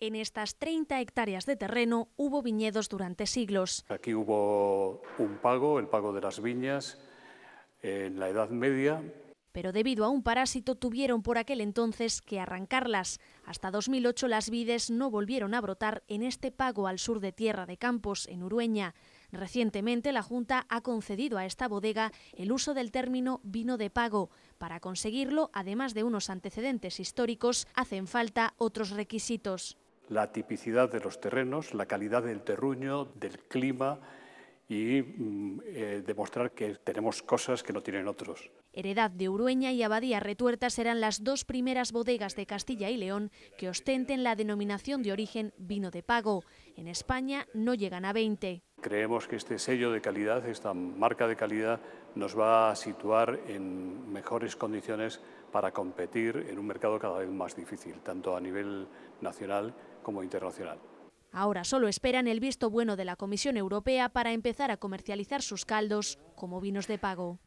En estas 30 hectáreas de terreno hubo viñedos durante siglos. Aquí hubo un pago, el pago de las viñas, en la Edad Media. Pero debido a un parásito tuvieron por aquel entonces que arrancarlas. Hasta 2008 las vides no volvieron a brotar en este pago al sur de Tierra de Campos, en Urueña. Recientemente la Junta ha concedido a esta bodega el uso del término vino de pago. Para conseguirlo, además de unos antecedentes históricos, hacen falta otros requisitos la tipicidad de los terrenos, la calidad del terruño, del clima y mm, eh, demostrar que tenemos cosas que no tienen otros. Heredad de Urueña y Abadía Retuerta serán las dos primeras bodegas de Castilla y León que ostenten la denominación de origen vino de pago. En España no llegan a 20. Creemos que este sello de calidad, esta marca de calidad, nos va a situar en mejores condiciones para competir en un mercado cada vez más difícil, tanto a nivel nacional como internacional. Ahora solo esperan el visto bueno de la Comisión Europea para empezar a comercializar sus caldos como vinos de pago.